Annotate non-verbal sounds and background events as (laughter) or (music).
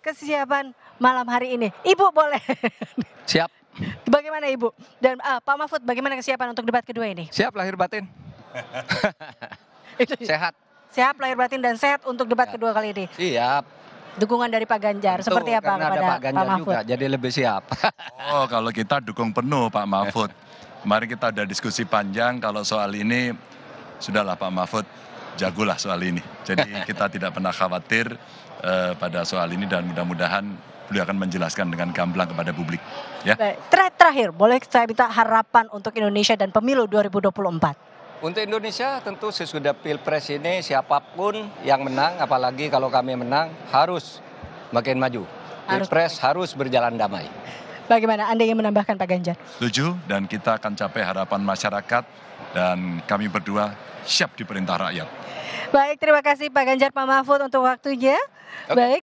kesiapan malam hari ini. Ibu boleh. (laughs) Siap. Bagaimana Ibu? Dan uh, Pak Mahfud, bagaimana kesiapan untuk debat kedua ini? Siap lahir batin. (laughs) Sehat. Siap lahir batin dan sehat untuk debat siap. kedua kali ini. Siap. Dukungan dari Pak Ganjar Tentu, seperti apa kepada ada Pak, Ganjar Pak Mahfud? Juga, jadi lebih siap. (laughs) oh, kalau kita dukung penuh Pak Mahfud. Kemarin kita ada diskusi panjang kalau soal ini sudahlah Pak Mahfud jagolah soal ini. Jadi (laughs) kita tidak pernah khawatir uh, pada soal ini dan mudah-mudahan beliau akan menjelaskan dengan gamblang kepada publik. Ya. Baik. Terakhir, boleh saya minta harapan untuk Indonesia dan pemilu 2024? Untuk Indonesia tentu sesudah Pilpres ini siapapun yang menang, apalagi kalau kami menang, harus makin maju. Harus Pilpres harus berjalan damai. Bagaimana Anda ingin menambahkan Pak Ganjar? Setuju dan kita akan capai harapan masyarakat dan kami berdua siap diperintah rakyat. Baik, terima kasih Pak Ganjar Pak Mahfud untuk waktunya. Okay. Baik.